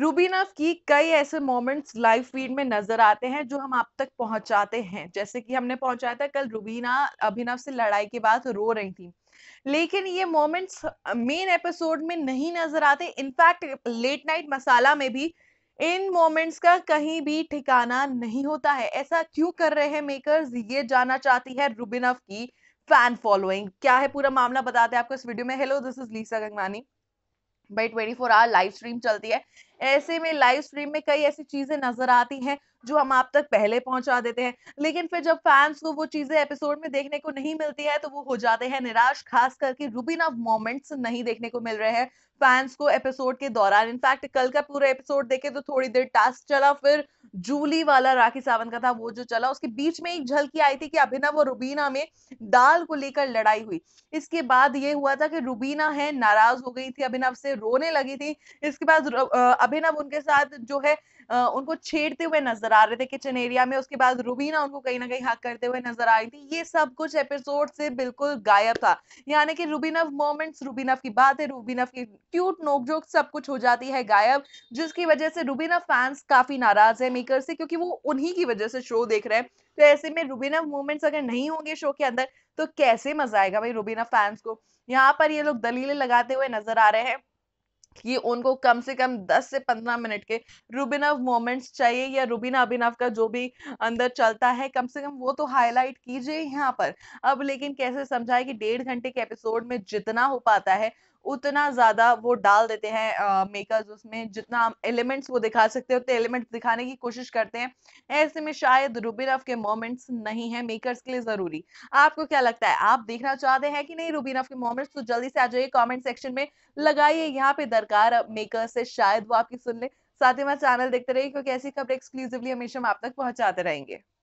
रूबीनफ की कई ऐसे मोमेंट्स लाइव फीड में नजर आते हैं जो हम आप तक पहुंचाते हैं जैसे कि हमने पहुंचाया था कल रूबीना अभिनव से लड़ाई के बाद रो रही थी लेकिन ये मोमेंट्स मेन एपिसोड में नहीं नजर आते इनफैक्ट लेट नाइट मसाला में भी इन मोमेंट्स का कहीं भी ठिकाना नहीं होता है ऐसा क्यों कर रहे हैं मेकर्स ये जानना चाहती है रूबिनफ की फैन फॉलोइंग क्या है पूरा मामला बताते हैं आपको इस वीडियो में hello this is Lisa Gangwani भाई twenty four hour live stream चलती है ऐसे में लाइव स्ट्रीम में कई ऐसी चीजें नजर आती हैं जो हम आप तक पहले पहुंचा देते हैं लेकिन फिर जब फैंस को वो चीजें एपिसोड में देखने को नहीं मिलती है तो वो हो जाते हैं निराश खास करके रूबीन ऑफ मोमेंट्स नहीं देखने को मिल रहे हैं फैंस को एपिसोड के दौरान इनफैक्ट कल का पूरा एपिसोड देखे तो थोड़ी देर टास्क चला फिर जूली वाला राखी सावंत का था वो जो चला उसके बीच में एक झलकी आई थी कि अभिनव और रुबीना में दाल को लेकर लड़ाई हुई इसके बाद ये हुआ था कि रुबीना है नाराज हो गई थी अभिनव से रोने लगी थी इसके बाद अभिनव उनके साथ जो है आ, उनको छेड़ते हुए नजर आ रहे थे किचन एरिया में उसके बाद रुबीना उनको कहीं ना कहीं हक करते हुए नजर आ रही थी ये सब कुछ एपिसोड से बिल्कुल गायब था यानी कि रुबीनव मोमेंट्स रुबीनव की बात है रुबीनव की क्यूट नोकझोंक सब कुछ हो जाती है गायब जिसकी वजह से रुबीनव फैंस काफी नाराज है मेकर से क्योंकि वो उन्हीं की वजह से शो देख रहे हैं तो ऐसे में रुबीनव मोमेंट्स अगर नहीं होंगे शो के अंदर तो कैसे मजा आएगा भाई रूबीना फैंस को यहाँ पर ये लोग दलीलें लगाते हुए नजर आ रहे हैं कि उनको कम से कम 10 से 15 मिनट के रुबिनव मोमेंट्स चाहिए या रुबिना अभिनव का जो भी अंदर चलता है कम से कम वो तो हाईलाइट कीजिए यहाँ पर अब लेकिन कैसे समझाए कि डेढ़ घंटे के एपिसोड में जितना हो पाता है उतना ज़्यादा वो डाल देते हैं मेकर्स उसमें जितना एलिमेंट्स वो दिखा सकते हैं उतने एलिमेंट्स दिखाने की कोशिश करते हैं ऐसे में शायद रूबीनफ के मोमेंट्स नहीं है मेकर्स के लिए ज़रूरी आपको क्या लगता है आप देखना चाहते हैं कि नहीं रूबीनफ के मोमेंट्स तो जल्दी से आ जाइए कॉमेंट सेक्शन में लगाइए यहाँ पे दरकार मेकर्स से शायद वो आपकी सुन ले साथ ही मैं चैनल देखते रहिए क्योंकि ऐसी खबर एक्सक्लूसिवली हमेशा हम आप तक पहुंचाते रहेंगे